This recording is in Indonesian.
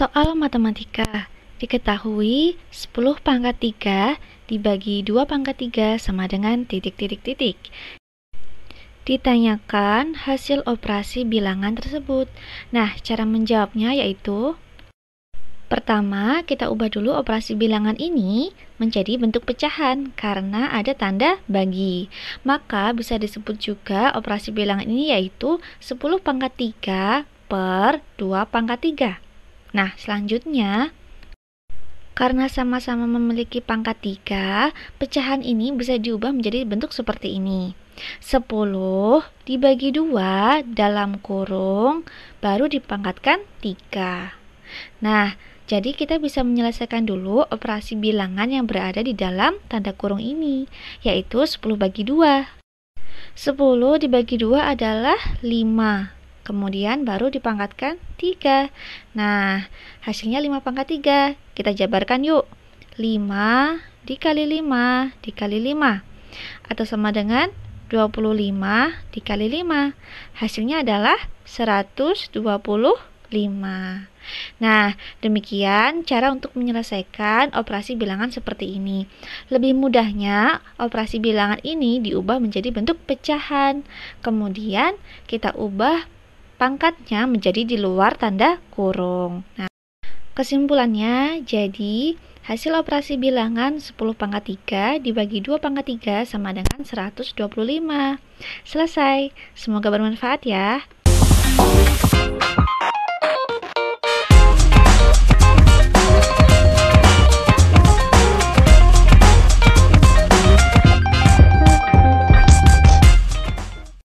Soal matematika. Diketahui 10 pangkat 3 dibagi 2 pangkat 3 sama dengan titik-titik-titik. Ditanyakan hasil operasi bilangan tersebut. Nah, cara menjawabnya yaitu Pertama, kita ubah dulu operasi bilangan ini menjadi bentuk pecahan karena ada tanda bagi. Maka bisa disebut juga operasi bilangan ini yaitu 10 pangkat 3 per 2 pangkat 3. Nah, selanjutnya karena sama-sama memiliki pangkat 3, pecahan ini bisa diubah menjadi bentuk seperti ini. 10 dibagi 2 dalam kurung baru dipangkatkan 3. Nah, jadi kita bisa menyelesaikan dulu operasi bilangan yang berada di dalam tanda kurung ini, yaitu 10 bagi 2. 10 dibagi 2 adalah 5 kemudian baru dipangkatkan 3. Nah, hasilnya 5 pangkat 3. Kita jabarkan yuk. 5 dikali 5 dikali 5 atau sama dengan 25 dikali 5. Hasilnya adalah 125. Nah, demikian cara untuk menyelesaikan operasi bilangan seperti ini. Lebih mudahnya, operasi bilangan ini diubah menjadi bentuk pecahan. Kemudian kita ubah pangkatnya menjadi di luar tanda kurung. Nah, kesimpulannya jadi hasil operasi bilangan 10 pangkat 3 dibagi 2 pangkat 3 sama dengan 125. Selesai. Semoga bermanfaat ya.